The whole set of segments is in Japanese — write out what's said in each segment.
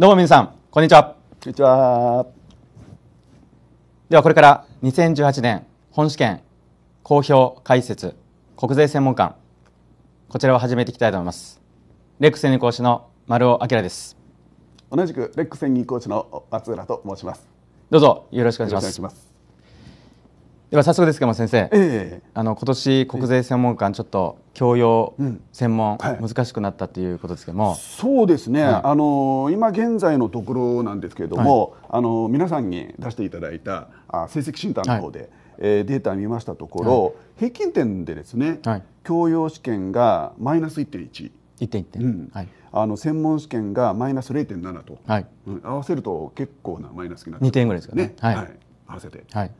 どうも皆さん、こんにちは。こんにちは。ではこれから2018年本試験公表解説国税専門官こちらを始めていきたいと思います。レック専任講師の丸尾明です。同じくレック専任講師の松浦と申します。どうぞよろしくお願いします。では早速ですけども先生、えー、あの今年国税専門官ちょっと教養専門、はい、難しくなったということですけどもそうですね、はい、あの今現在のところなんですけれども、はい、あの皆さんに出していただいたあ成績診断の方で、はい、えー、データ見ましたところ、平均点でですね、はい、教養試験がマイナス1.1。1.1点、うんはい、あの専門試験がマイナス0.7と、はいうん、合わせると結構なマイナスになって、2点ぐらいですかね。はい、はい、合わせて、はい、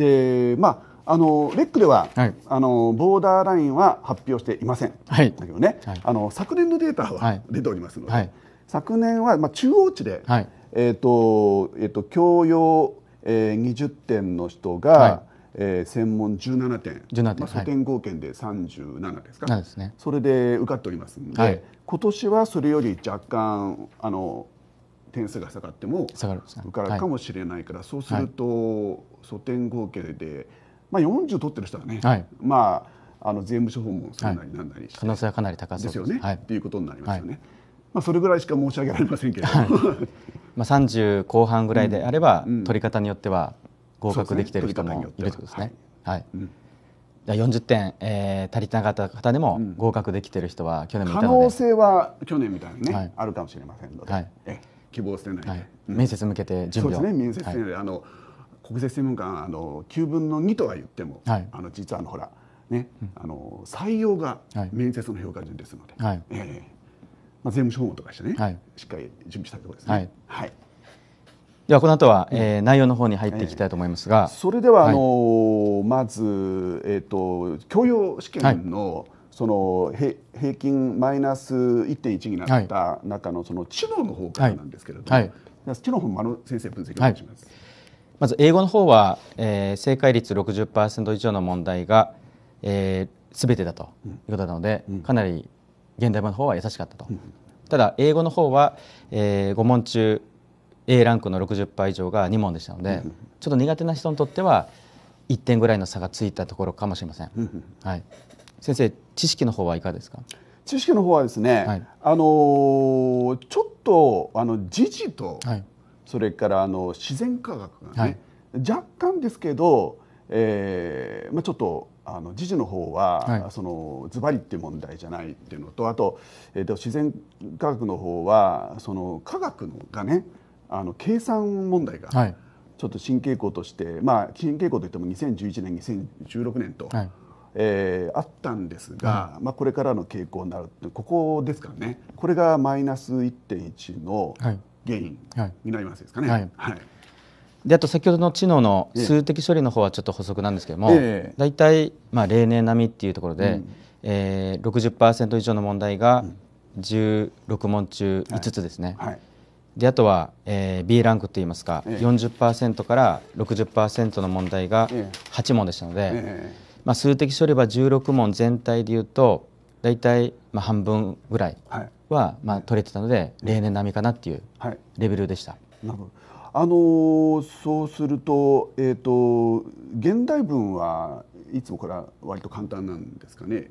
でまああのレックでは、はい、あのボーダーラインは発表していません、はい、だけどね、はい、あの昨年のデータは出ておりますので、昨年は、まあ、中央値で、はいえーとえーと、教養、えー、20点の人が、はい、えー、専門17点 ,17 点、まあ、素点合計で37ですか、ですね、それで受かっておりますので、今年はそれより若干あの点数が下がっても受かるかもしれないから、そうすると、総点合計で、まあ、40取ってる人はね、まあ、あの税務処方もそんなりなんなりして、可能性はかなり高そうですよね、っていうことになりますよね。まあ、それぐらいしか申し上げられませんけど、まあ、30後半ぐらいであれば、取り方によっては合格できてる人もいるということですね。はいじゃ40点、えー、足りてなかった方でも合格できてる人は去年もいたので、可能性は去年みたいにね、あるかもしれませんので、はい、え希望してない、はいうん、面接向けて準備そうですね面接、はい、あの国税専門官あの9分の2とは言っても、はい、あの実はあのほらね、うん、あの採用が面接の評価順ですので、はいえーまあ、税務処分とかしてね、はい、しっかり準備したいところですね。はい、はいではこの後は、えー、内容の方に入っていきたいと思いますが、えー、それでは、あのーはい、まず、えーと、と教養試験の、はいその平均マイナス1.1になった中のその知能の方からなんですけれども、はいはい、知能の方も先生分析お願いします、はい、まず英語の方は、えー、正解率60%以上の問題が、えー、全てだということなので、うん、かなり現代版の方は優しかったと、うん、ただ英語の方は、えー、5問中 A ランクの60%以上が2問でしたので、うん、ちょっと苦手な人にとっては1点ぐらいの差がついたところかもしれません。はい先生知識の方はいかがですか知識の方はですね、はい、あのちょっとあの時事と、はい、それからあの自然科学がね、はい、若干ですけど、えーまあ、ちょっとあの時事の方は、はい、そのズバリっていう問題じゃないっていうのとあと、えー、と自然科学の方はその科学のがねあの計算問題が、ちょっと新傾向として、まあ、新傾向といっても2011年2016年と。はいえー、あったんですが、まあ、これからの傾向になるってここですかねこれがマイナス1.1の原因になりますですかね。はい、はいはいであと先ほどの知能の数的処理の方はちょっと補足なんですけども、ええ、大体、まあ、例年並みっていうところで、うん、えー、60%以上の問題が16問中5つですね。はいはい、であとは、えー、B ランクといいますか、ええ、40%から60%の問題が8問でしたので、ええまあ、数的処理は16問全体でいうと大体まあ半分ぐらいはまあ取れてたので例年並みかなっていうレベルでした。はいはい、あのそうすると,、えーと、現代文はいつもから割と簡単なんですかね。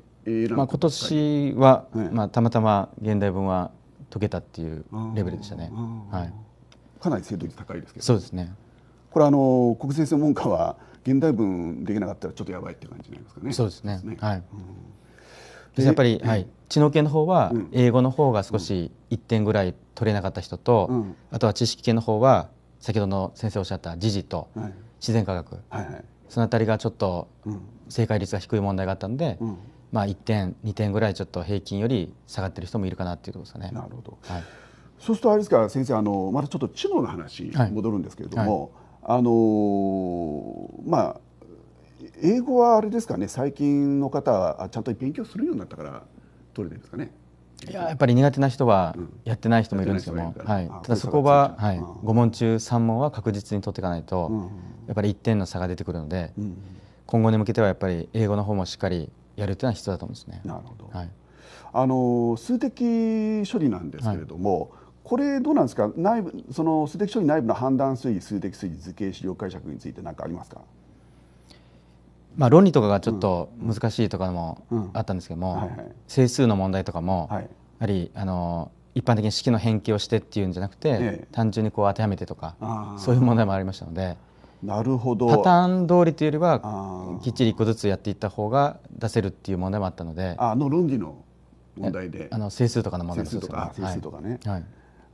まあ、今年は、はい、まあ、たまたま現代文は解けたっていうレベルでしたね。はい、かなり精度率高いですけど。そうですね。これあの国政専門家は現代文できなかったらちょっとやばいって感じになりますかね。そうですね。はい。やっぱり、はい、知能系の方は英語の方が少し1点ぐらい取れなかった人と、あとは知識系の方は先ほどの先生おっしゃった時事と自然科学、その辺りがちょっと正解率が低い問題があったので、まあ、1点2点ぐらいちょっと平均より下がってる人もいるかなっていうとこですかね。なるほど、はい、そうするとあれですか先生あのまたちょっと知能の話戻るんですけれども、あのまあ英語はあれですかね最近の方はちゃんと勉強するようになったから取れてるんですかねいややっぱり苦手な人はやってない人もいるんですけども、うんはい、ただそこは、はい、5問中3問は確実に取っていかないと、うん、やっぱり1点の差が出てくるので、うん、今後に向けてはやっぱり英語の方もしっかりやるというのは必要だと思うんですね。なるほど、はい、あの数的処理なんですけれども、これどうなんですか内部その数的処理内部の判断推移数的推移図形資料解釈について何かありますかまあ、論理とかがちょっと難しいとかもあったんですけども、整数の問題とかも、やはりあの一般的に式の変形をしてっていうんじゃなくて、単純にこう当てはめてとかそういう問題もありましたのでなるほどパターン通りというよりはきっちり一個ずつやっていった方が出せるっていう問題もあったのであの論理の問題であの整数とかの問題もそうですよね。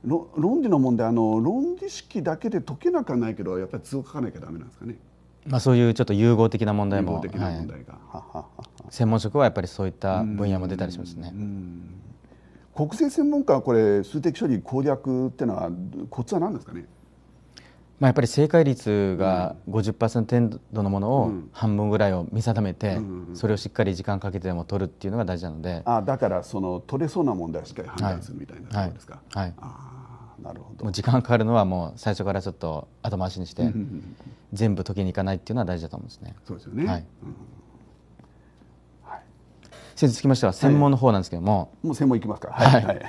論論理の問題あの論理式だけで解けなくはないけどやっぱり図を書かなきゃダメなんですかね。まあ、そういうちょっと融合的な問題も問題が、はい、専門職はやっぱりそういった分野も出たりしますね。国税専門家はこれ数的処理攻略っていうのはコツは何ですかねまあやっぱり正解率が50%程度のものを半分ぐらいを見定めてそれをしっかり時間かけても取るっていうのが大事なので、うあだからその取れそうな問題しっかり判断するみたいなところですか、はいはい、はあなるほどもう時間かかるのはもう最初からちょっと後回しにして、全部解きに行かないっていうのは大事だと思うんですね。そうですよね、はいうんはい、先生つきましては専門の方なんですけども、はい、もう専門行きますか、はいはい、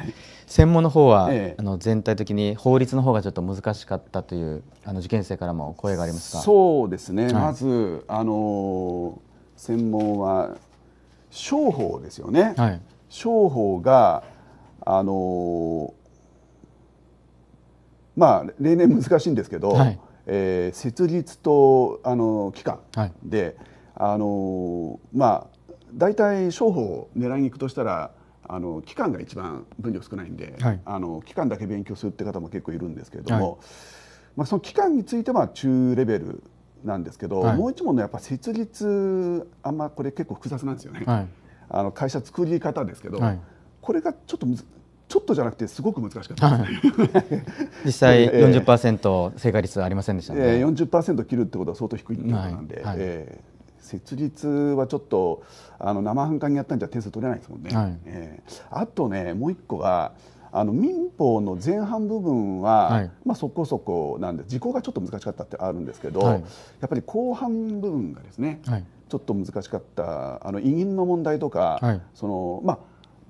専門の方は、ええ、あの全体的に法律の方がちょっと難しかったというあの受験生からも声がありますかそうですね、まずあの専門は商法ですよね、商法があのまあ、例年難しいんですけど、はい、えー、設立とあの期間で、はい、あのまあ、大体商法を狙いに行くとしたらあの期間が一番分量少ないんで、はい、あの期間だけ勉強するって方も結構いるんですけれども、はい、まあ、その期間については中レベルなんですけど、はい、もう一問のやっぱ設立あんまこれ結構複雑なんですよね、あの会社作り方ですけど、これがちょっとちょっとじゃなくてすごく難しかった 実際40%正解率ありませんでしたね、えー、40%切るってことは相当低いってことなんで、はいはい、えー設立はちょっとあの生半可にやったんじゃ点数取れないですもんね。はい、えー、あとねもう一個はあの民法の前半部分は、はい、まあ、そこそこなんで時効がちょっと難しかったってあるんですけど、はい、やっぱり後半部分がですね、ちょっと難しかったあの委民の問題とか、そのまあ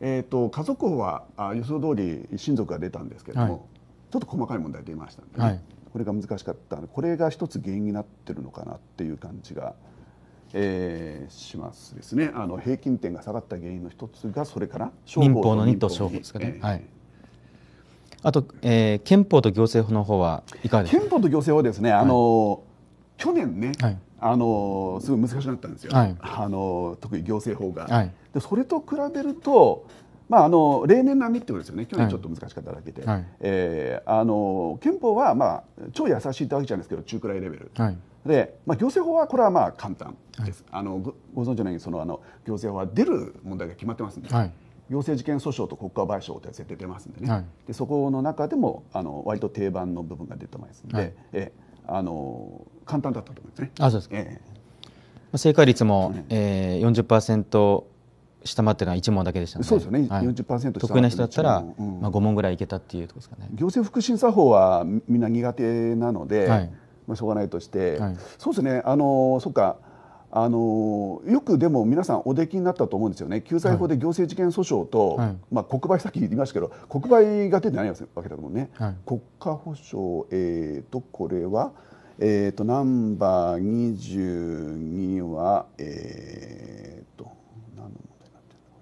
えーと、家族法はあ予想通り親族が出たんですけれども、はい、ちょっと細かい問題出ましたので、ねはい、これが難しかったのでこれが一つ原因になってるのかなっていう感じが、えー、しますですねあの平均点が下がった原因の一つがそれから民法の2とですかね。えー、はいあと、えー、憲法と行政法の方はいかがですか憲法と行政法ですね、あの去年ね、はい、あのすごい難しくなったんですよ、はい、あの特に行政法が。はい、でそれと比べると、まあ、あの例年並みってことですよね、去年ちょっと難しかっただけで、はい、えー、あの憲法は、まあ、超優しいってわけじゃないですけど、中くらいレベル、はい、でまあ、行政法はこれはまあ簡単です、あのごご存知のようにそのあの、行政法は出る問題が決まってますんで。行政事件訴訟と国家賠償って絶対出ますんでね、でそこの中でもあの割と定番の部分が出てますんで、えーあの簡単だったと思いますね。あそうですか、ええ、正解率も、ええ、四十パー、セント下回ってるのは一問だけでしたそうですね、四十パーセント。得意な人だったら、まあ五問ぐらいいけたっていうとこですかね。行政福審査法はみんな苦手なので、まあしょうがないとして、そうですね。あのそっか。あのよくでも皆さんおできになったと思うんですよね救済法で行政事件訴訟と、はい、まあ、国賠さっき言いましたけど国賠が出てないわけだもんね、はい、国家保障、えーと、これは、えーと、ナンバー22はえっ、ー、と何の問題になってるのこ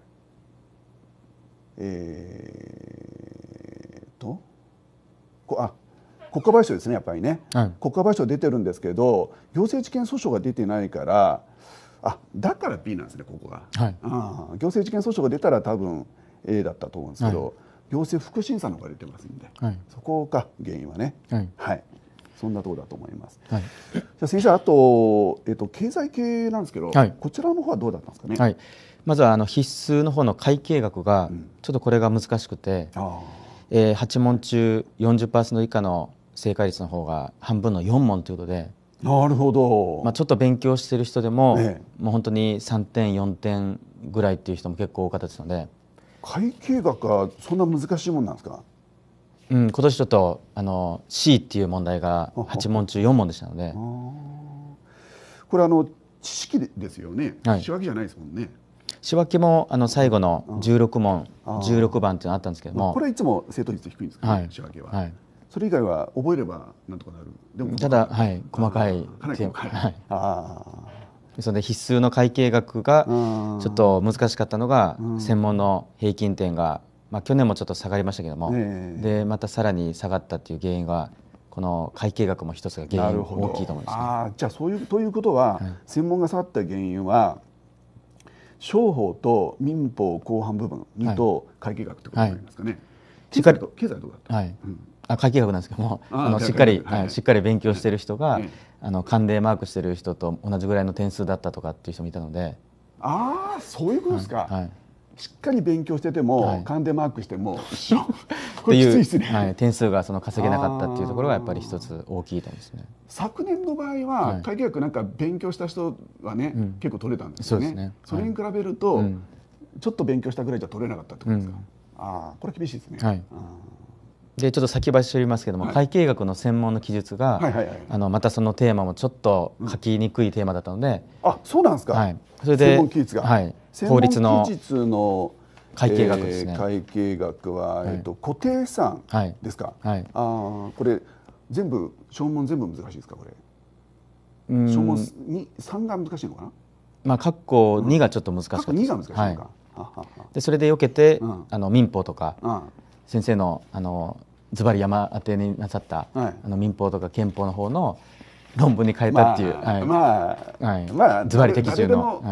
れえー国家賠償ですねやっぱりね、はい、国家賠償出てるんですけど行政事件訴訟が出てないからあだから B なんですねここが、はい、あ行政事件訴訟が出たら多分 A だったと思うんですけど、はい、行政副審査の方が出てますんで、はい、そこが原因はね、はいはい、そんなところだと思います。はい、じゃ先生あとえっ、ー、と経済系なんですけど、はい、こちらの方はどうだったんですかね。はい、まずはあの必須の方の会計額が、ちょっとこれが難しくて、うえー、8問中40%以下の正解率の方が半分の4問ということでなるほど、まあ、ちょっと勉強してる人でも、ええ、もう本当に3点4点ぐらいっていう人も結構多かったですので会計学はそんな難しいもんなんですかうん今年ちょっとあの C っていう問題が8問中4問でしたのでこれあの知識ですよね、はい、仕分けじゃないですもんね仕分けもあの最後の16問16番っていうのがあったんですけどもこれはいつも正答率低いんですか、ね、はい、仕分けは。はいそれ以外は覚えればなんとかなるでもただ、はい、細かいかなりかい、はい、そので必須の会計額がちょっと難しかったのが専門の平均点が、まあ、去年もちょっと下がりましたけども、でまたさらに下がったっていう原因がこの会計額も一つが原因大きいと思います、ね、あじゃあそういうということは、専門が下がった原因は商法と民法後半部分と会計額ってことになりますかね。はい、経済と経済とだはい、うんあ会計学なんですけどもあのしっかり、はい、しっかり勉強してる人が、あの関連マークしてる人と同じぐらいの点数だったとかっていう人もいたのでああそういうことですか、はいしっかり勉強してても、はい、勘でマークしてもこれきついですね、はい、点数がその稼げなかったっていうところがやっぱり一つ大きいと思うん、ね、昨年の場合は、はい、会計学なんか勉強した人はね、うん、結構取れたんですよね、ね、それに比べると、うん、ちょっと勉強したぐらいじゃ取れなかったってことですか、うん、ああこれ厳しいですね、はい、うでちょっと先走りますけども、はい、会計学の専門の記述が、はいはいはい、あのまたそのテーマもちょっと書きにくいテーマだったので、うん、あそうなんですか、はい、それではい、法律の会計学ですね、えー、会計学は、えーと、と固定資産ですか、はい、あこれ全部証文全部難しいですかこれ証文に三が難しいのかなまあ、括弧二がちょっと難しかったです、うん、が難しいのか、はい、でそれでよけて、うん、あの民法とか、うん先生のあのずばり山当てになさった、はい、あの民法とか憲法の方の論文に変えたっていう、まあ、はい、まあ、はい、まあ、ずばり的中の。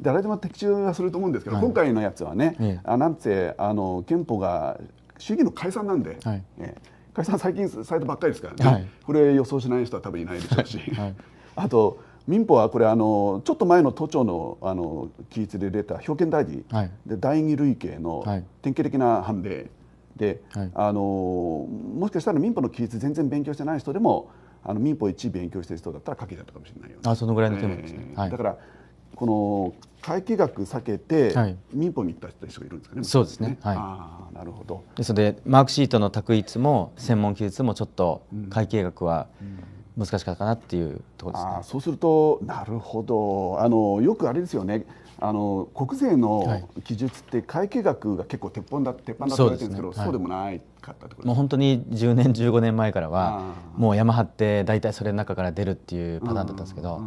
誰でも的中はすると思うんですけど、今回のやつはね、あなんてあの憲法が衆議院の解散なんで、はいえ解散最近されたばっかりですからね、はい、これ予想しない人は多分いないでしょうし、はい、あと民法はこれあのちょっと前の都庁のあの規律で出た表現大臣、はい、で第二類型の典型的な判例、はい、あのもしかしたら民法の規律全然勉強してない人でもあの民法1勉強してる人だったら書きだったかもしれないよ、ね、あそのぐらいのテーですね、えーはい、だからこの会計学避けて、民法に行った人がいるんですかね。そうですね。はい。あなるほど。ですのでマークシートの択一も専門記述もちょっと会計学は難しかったかなっていうところですね。あそうするとなるほど。あのよくあれですよね。あの国税の記述って会計学が結構鉄板だ鉄板だって言われてるんですけど、そう、ね,、でもないかったってこともう本当に10年15年前からはもう山張って大体それの中から出るっていうパターンだったんですけど、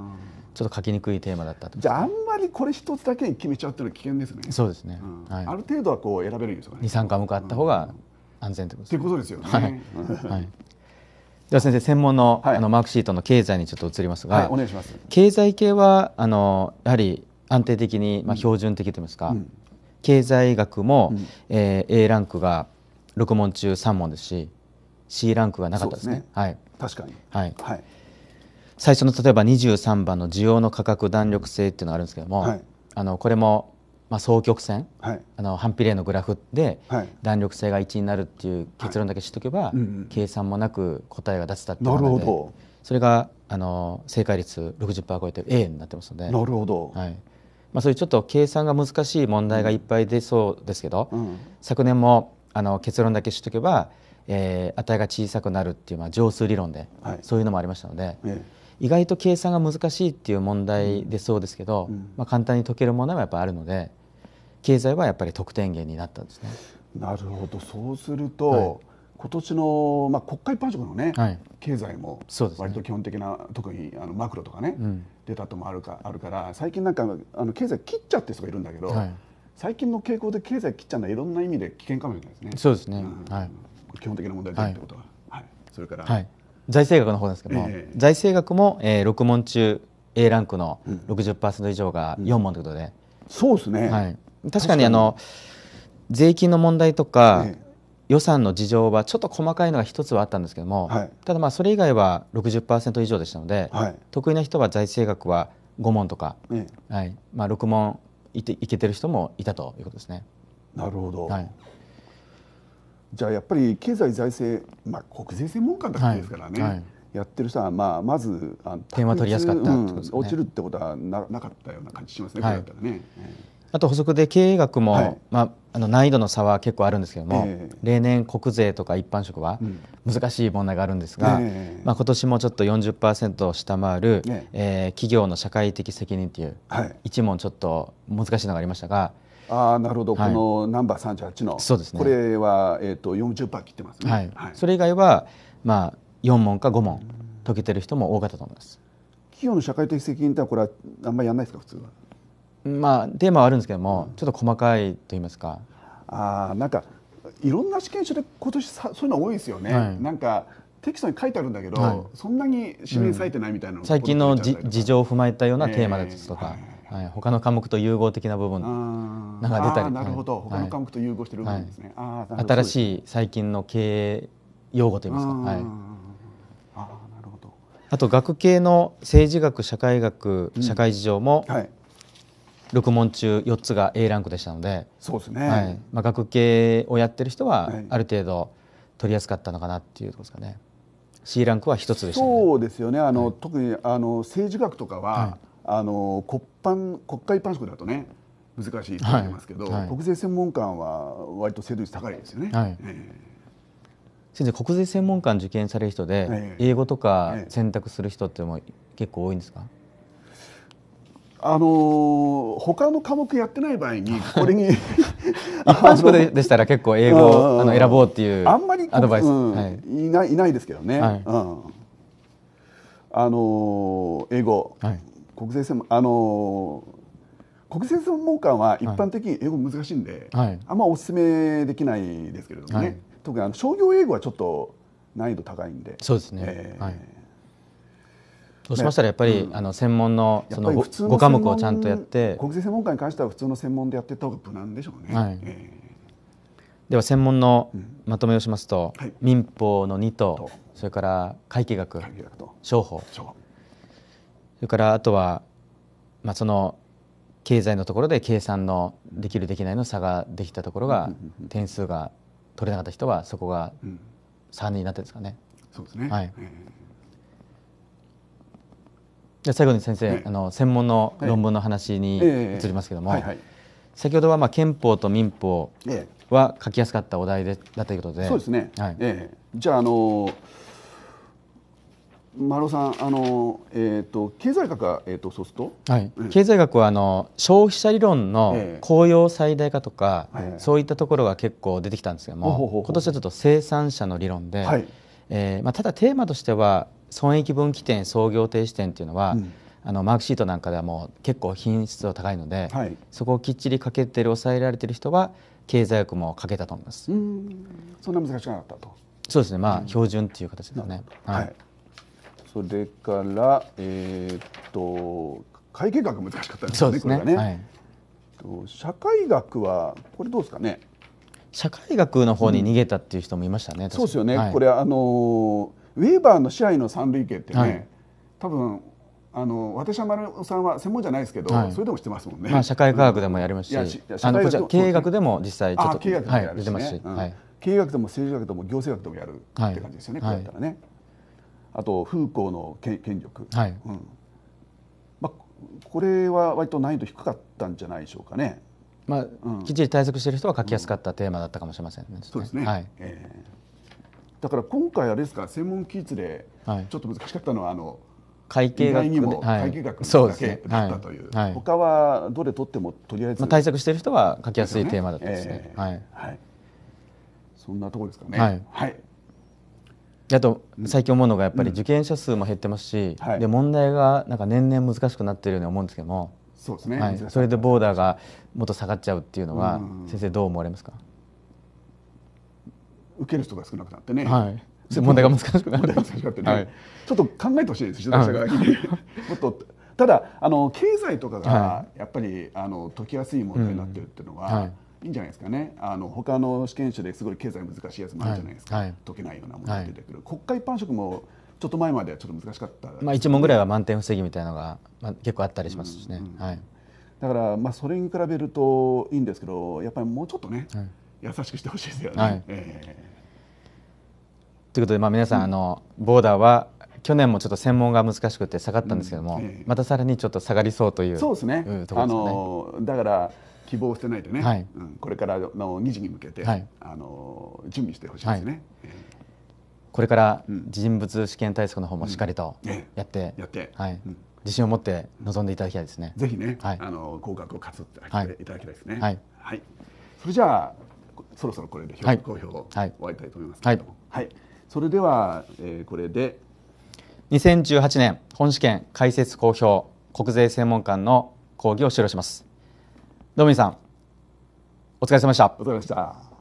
ちょっと書きにくいテーマだったじゃああんまりこれ一つだけに決めちゃうっていうのは危険ですねそうですね、はい、ある程度はこう選べるんですかね23科目あった方が安全ってことです、ね、ことですよね、はいはいでは先生専門の,、あのマークシートの経済にちょっと移りますが、はい、お願いします経済系はあのやはり安定的に、まあ、標準的といいますか、うん、経済学も、うん、えー、A ランクが6問中3問ですし C ランクがなかったですね。すねはい、確かに、はいはい、最初の例えば23番の需要の価格弾力性っていうのがあるんですけども、はい、あのこれも、まあ、双曲線、はい、あの反比例のグラフで弾力性が1になるっていう結論だけ知っておけば、うんうん、計算もなく答えが出せたっていうことほそれがあの正解率60%超えて A になってますのでなるほど、はい、まあ、そういうちょっと計算が難しい問題がいっぱい出そうですけど、うん、昨年もあの結論だけしおけば、えー、値が小さくなるっていう、まあ、常数理論で、はい、そういうのもありましたので、ええ、意外と計算が難しいっていう問題でそうですけど、うん、まあ、簡単に解けるものはやっぱあるので経済はやっぱり得点源になったんですね。なるほどそうすると、はい今年の、まあ、国会一般職のね、はい、経済も割と基本的な、ね、特にあのマクロとかね、うん、出たともあるかあるから最近なんかあの経済切っちゃって人がいるんだけど、はい、最近の傾向で経済切っちゃうのはいろんな意味で危険かもしれないですね。そうですね、うん、はい、基本的な問題でってことは、はい、はい、それから、はい、財政学の方ですけども、えー、財政学も、えー、6問中 A ランクの60%以上が4問ということで、うんうん、そうですね、はい、確かにあの税金の問題とか、えー予算の事情はちょっと細かいのが一つはあったんですけども、はい、ただまあそれ以外は60%以上でしたので、はい、得意な人は財政学は5問とか、ええ、はいまあ、6問いていけてる人もいたということですね。なるほど、はい、じゃあやっぱり経済財政、まあ、国税専門官だったですからね、やってる人は、まあ、まず点は取りやすかった、ねうん、落ちるってことはななかったような感じしますね。ねええあと補足で経営学も、はい、まあ、あの難易度の差は結構あるんですけども、えー、例年国税とか一般職は難しい問題があるんですが、えー、まあ、今年もちょっと40%を下回る、えー、えー、企業の社会的責任という、一問ちょっと難しいのがありましたが。あなるほど、はい、このナンバー38のそうです、ね、これは、えーと、40%切ってますね、はいそれ以外は、まあ、4問か5問解けてる人も多かったと思います企業の社会的責任ってこれはあんまりやらないですか普通はまあ、テーマはあるんですけども、ちょっと細かいと言いますか。あなんかいろんな試験書で今年さそういうの多いですよね。はい、なんかテキストに書いてあるんだけど、はい、そんなに指名されてないみたいな、うん、最近の事情を踏まえたようなテーマですとか、えー、はい他の科目と融合的な部分なんか出たりなるほど、はい、他の科目と融合してる部分ですね、はい、新しい最近の経営用語といいますか、はい、あなるほどあと学系の政治学社会学社会事情も、うんはい6問中4つが A ランクでしたのでそうですね、はいまあ、学系をやってる人はある程度取りやすかったのかなっていうところですかね C ランクは一つでした、ね、そうですよねあの、はい、特にあの政治学とかは、はい、あの国般国会一般職だとね難しいと思いますけど、国税専門官は割と精度率高いですよね。はい、えー先生国税専門官受験される人で、英語とか選択する人っても結構多いんですか、あのー、他の科目やってない場合に これに 一般職でしたら結構英語あの選ぼうっていうあんまりアドバイス、うんはい、いないいないですけどね、はい、うん、あのー、英語、はい、国税専門あのー、国税専門官は一般的に英語難しいんで、はい、あんまお勧めできないですけれどもね、特にあの商業英語はちょっと難易度高いんでそうですね、えー、はいそうしましたらやっぱり、うん、あの専門のその5科目をちゃんとやって国税専門家に関しては普通の専門でやっていった方が無難でしょうね、はいえー、では専門のまとめをしますと、民法の2とそれから会計学商法それからあとは、まあ、その経済のところで計算のできるできないの差ができたところが、うん、点数が取れなかった人はそこが3になってですかね。そうですね、はい、えーじゃ最後に先生、はい、あの専門の論文の話に移りますけれども、はいはい、先ほどはまあ憲法と民法は書きやすかったお題でだということでそうですね、はいええ、じゃあ、あのー、丸尾さん、あのー、えーと、経済学は、えーと、そうすると、はいうん、経済学はあの消費者理論の効用最大化とか、ええ、そういったところが結構出てきたんですけども、はい、今年はちょっと生産者の理論で、はい、えー、まあ、ただテーマとしては損益分岐点操業停止点っていうのは、うん、あのマークシートなんかではもう結構品質は高いので、はい、そこをきっちりかけてる抑えられてる人は経済学もかけたと思います。んそんな難しくなかったと。そうですね。まあ、うん、標準っていう形ですね。はい。それからえー、っと会計学難しかったですね。そうですね。ねはい、社会学はこれどうですかね。社会学の方に逃げたっていう人もいましたね。うん、そうですよね。はい、これあのーウェーバーの支配の三塁形ってね、はい、多分あの私は丸尾さんは専門じゃないですけど、はい、それでもしてますもんね、まあ、社会科学でもやりますし、うん、あのこちら経営学でも実際ちょっと経営学でもやるし、うんはい、経営学でも政治学でも行政学でもやるって感じですよね、こうやったらね。あと風光の権権力、はいうんまあ、これは割と難易度低かったんじゃないでしょうかね。まあ、うん、きっちり対策している人は書きやすかったテーマだったかもしれません、ね、そうですね。はい。えーだから今回あれですか専門技術でちょっと難しかったのはあの、会計学にも会計学だけだったという、はい、はい、他はどれ取ってもとりあえず、まあ、対策している人は書きやすいテーマだったですね。えー、はい、はい、そんなところですかね。はい、はいあと最近思うのがやっぱり受験者数も減ってますし、うん、で問題がなんか年々難しくなっているように思うんですけどもそうですね、はい、それでボーダーがもっと下がっちゃうっていうのは、先生どう思われますか、うん受ける人が少なくなってね、はい、問題が難しくな題難しくなってね、はい、ちょっと考えてほしいです、はい、もっとただあの経済とかがやっぱり、あの解きやすい問題になってるっていうのは、いいんじゃないですかねあの他の試験種ですごい経済難しいやつもあるじゃないですか、はい解けないようなものが出てくる、国家一般職もちょっと前まではちょっと難しかった、ね、まあ、1問ぐらいは満点防ぎみたいなのが、まあ、結構あったりしますしね、うんうん、はい、だから、まあ、それに比べるといいんですけどやっぱりもうちょっとね、はい優しくしてほしいですよね。はいえー、ということで、まあ、皆さん、うん、あのボーダーは去年もちょっと専門が難しくて下がったんですけども、うんえー、またさらにちょっと下がりそうというそうですね。すねあのだから希望を捨てないでね、はいうん、これからの2時に向けて、はい、あの準備してほしいですね。えー、これから人物試験対策の方もしっかりとやって、やって、はい、自信を持って臨んでいただきたいですね。ぜひね、はい、あの合格を勝つっていただきたいですね。はい、はい、それじゃあそろそろこれで表公表を終わりたいと思いますけれども、はい、はい、それでは、えー、これで2018年本試験開設公表国税専門官の講義を終了します。ドミさんお疲れ様でした。お疲れ様でした。